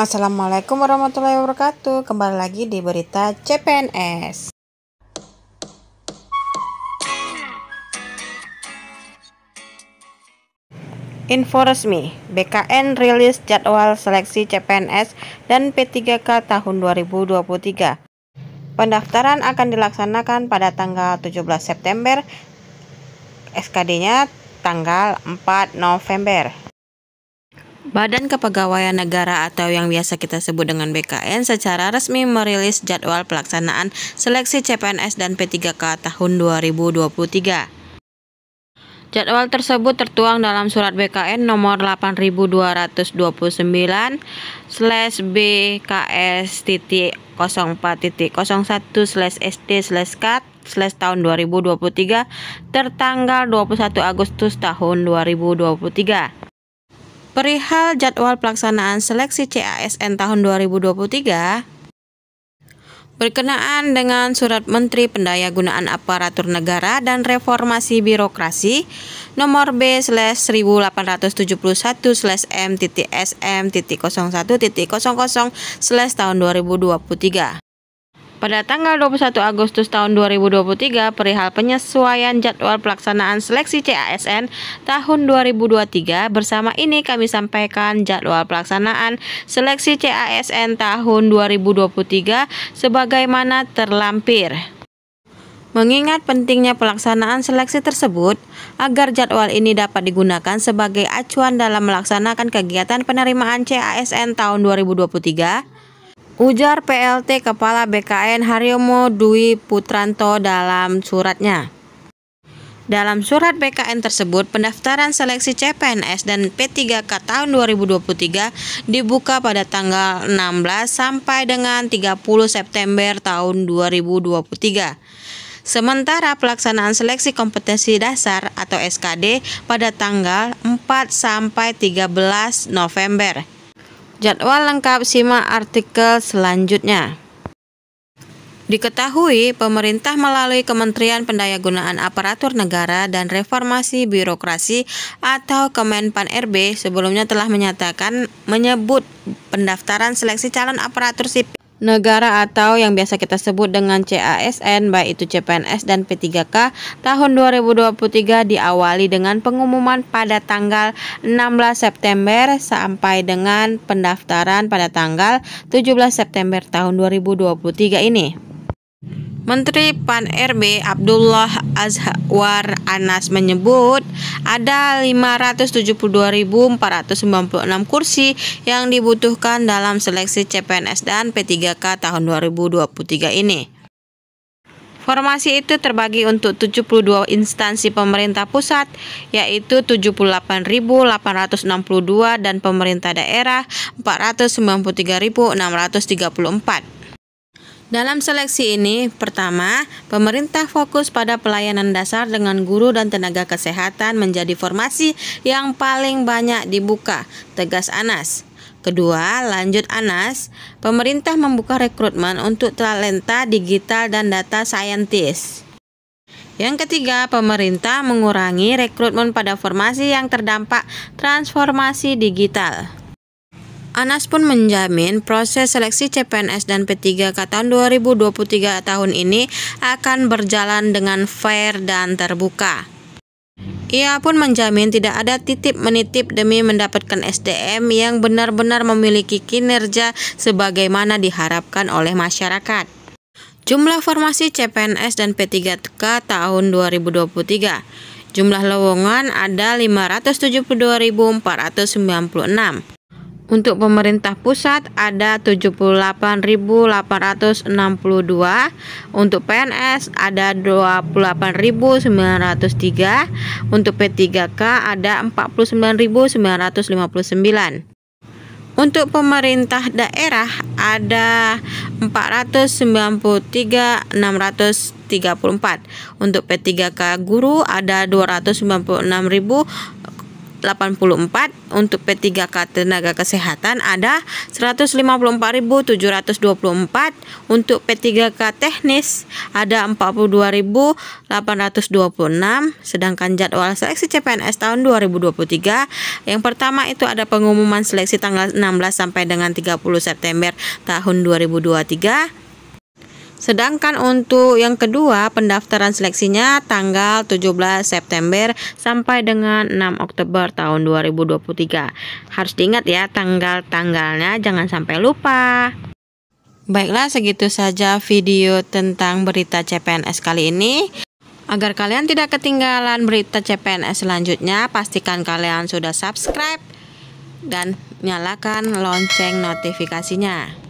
Assalamualaikum warahmatullahi wabarakatuh. Kembali lagi di berita CPNS. Info resmi, BKN rilis jadwal seleksi CPNS dan P3K tahun 2023. Pendaftaran akan dilaksanakan pada tanggal 17 September, SKD-nya tanggal 4 November. Badan Kepegawaian Negara atau yang biasa kita sebut dengan BKN secara resmi merilis jadwal pelaksanaan seleksi CPNS dan P3K tahun 2023. Jadwal tersebut tertuang dalam surat BKN nomor 8229 bks0401 sd ST kat tahun 2023 tertanggal 21 Agustus tahun 2023. Perihal jadwal pelaksanaan seleksi CASN tahun 2023, Berkenaan dengan Surat Menteri Pendayagunaan Aparatur Negara dan Reformasi Birokrasi nomor B/1871/M.SM.01.00/tahun 2023. Pada tanggal 21 Agustus tahun 2023 perihal penyesuaian jadwal pelaksanaan seleksi CASN tahun 2023 bersama ini kami sampaikan jadwal pelaksanaan seleksi CASN tahun 2023 sebagaimana terlampir. Mengingat pentingnya pelaksanaan seleksi tersebut, agar jadwal ini dapat digunakan sebagai acuan dalam melaksanakan kegiatan penerimaan CASN tahun 2023, Ujar PLT Kepala BKN Haryomo Dwi Putranto dalam suratnya. Dalam surat BKN tersebut, pendaftaran seleksi CPNS dan P3K tahun 2023 dibuka pada tanggal 16 sampai dengan 30 September tahun 2023. Sementara pelaksanaan seleksi kompetensi dasar atau SKD pada tanggal 4 sampai 13 November. Jadwal lengkap simak artikel selanjutnya. Diketahui, pemerintah melalui Kementerian Pendayagunaan Aparatur Negara dan Reformasi Birokrasi atau Kemenpan RB sebelumnya telah menyatakan menyebut pendaftaran seleksi calon aparatur sipil negara atau yang biasa kita sebut dengan CASN baik itu CPNS dan P3K tahun 2023 diawali dengan pengumuman pada tanggal 16 September sampai dengan pendaftaran pada tanggal 17 September tahun 2023 ini. Menteri Pan-RB Abdullah Azwar Anas menyebut ada 572.496 kursi yang dibutuhkan dalam seleksi CPNS dan P3K tahun 2023 ini. Formasi itu terbagi untuk 72 instansi pemerintah pusat, yaitu 78.862 dan pemerintah daerah 493.634. Dalam seleksi ini, pertama, pemerintah fokus pada pelayanan dasar dengan guru dan tenaga kesehatan menjadi formasi yang paling banyak dibuka, tegas Anas. Kedua, lanjut Anas, pemerintah membuka rekrutmen untuk talenta digital dan data scientist. Yang ketiga, pemerintah mengurangi rekrutmen pada formasi yang terdampak transformasi digital. Anas pun menjamin proses seleksi CPNS dan P3K tahun 2023 tahun ini akan berjalan dengan fair dan terbuka. Ia pun menjamin tidak ada titip menitip demi mendapatkan SDM yang benar-benar memiliki kinerja sebagaimana diharapkan oleh masyarakat. Jumlah formasi CPNS dan P3K tahun 2023 Jumlah lowongan ada 572.496. Untuk pemerintah pusat ada 78.862, untuk PNS ada 28.903, untuk P3K ada 49.959. Untuk pemerintah daerah ada 493.634. Untuk P3K guru ada 296.000 84 untuk P3K tenaga kesehatan ada 154.724 untuk P3K teknis ada 42.826 sedangkan jadwal seleksi CPNS tahun 2023 yang pertama itu ada pengumuman seleksi tanggal 16 sampai dengan 30 September tahun 2023 Sedangkan untuk yang kedua, pendaftaran seleksinya tanggal 17 September sampai dengan 6 Oktober tahun 2023. Harus diingat ya tanggal-tanggalnya jangan sampai lupa. Baiklah segitu saja video tentang berita CPNS kali ini. Agar kalian tidak ketinggalan berita CPNS selanjutnya, pastikan kalian sudah subscribe dan nyalakan lonceng notifikasinya.